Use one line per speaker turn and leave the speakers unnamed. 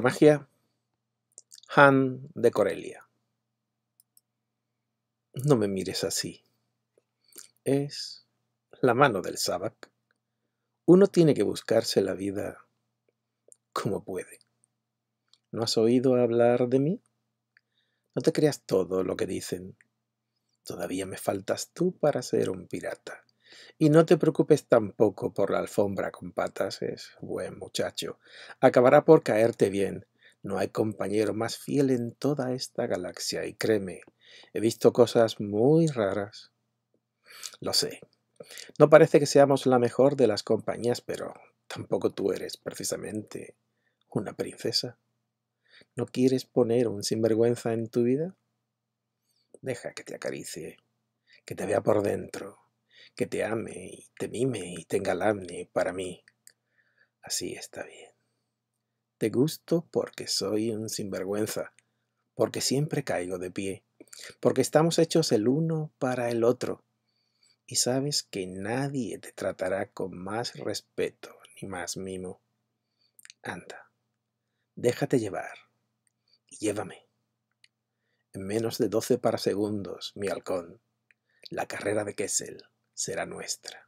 Magia, Han de Corelia. No me mires así. Es la mano del sabak Uno tiene que buscarse la vida como puede. ¿No has oído hablar de mí? No te creas todo lo que dicen. Todavía me faltas tú para ser un pirata. Y no te preocupes tampoco por la alfombra con patas, es buen muchacho. Acabará por caerte bien. No hay compañero más fiel en toda esta galaxia, y créeme, he visto cosas muy raras. Lo sé. No parece que seamos la mejor de las compañías, pero tampoco tú eres precisamente una princesa. ¿No quieres poner un sinvergüenza en tu vida? Deja que te acaricie, que te vea por dentro, que te ame y te mime y te engalane para mí. Así está bien. Te gusto porque soy un sinvergüenza, porque siempre caigo de pie, porque estamos hechos el uno para el otro. Y sabes que nadie te tratará con más respeto ni más mimo. Anda, déjate llevar y llévame. En menos de doce segundos mi halcón, la carrera de Kessel será nuestra.